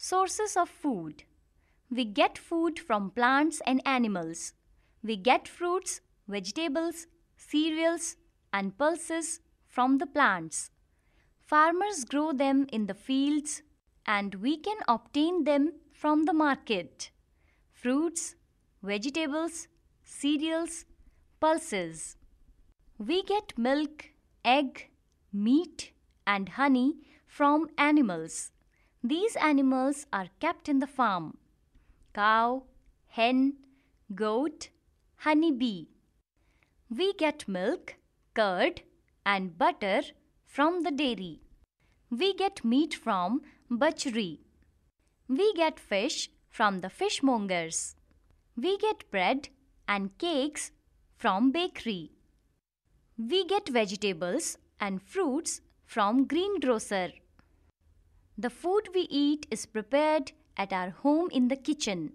Sources of food. We get food from plants and animals. We get fruits, vegetables, cereals, and pulses from the plants. Farmers grow them in the fields and we can obtain them from the market. Fruits, vegetables, cereals, pulses. We get milk, egg, meat, and honey from animals. These animals are kept in the farm. Cow, hen, goat, honey bee. We get milk, curd and butter from the dairy. We get meat from butchery. We get fish from the fishmongers. We get bread and cakes from bakery. We get vegetables and fruits from greengrocer. The food we eat is prepared at our home in the kitchen.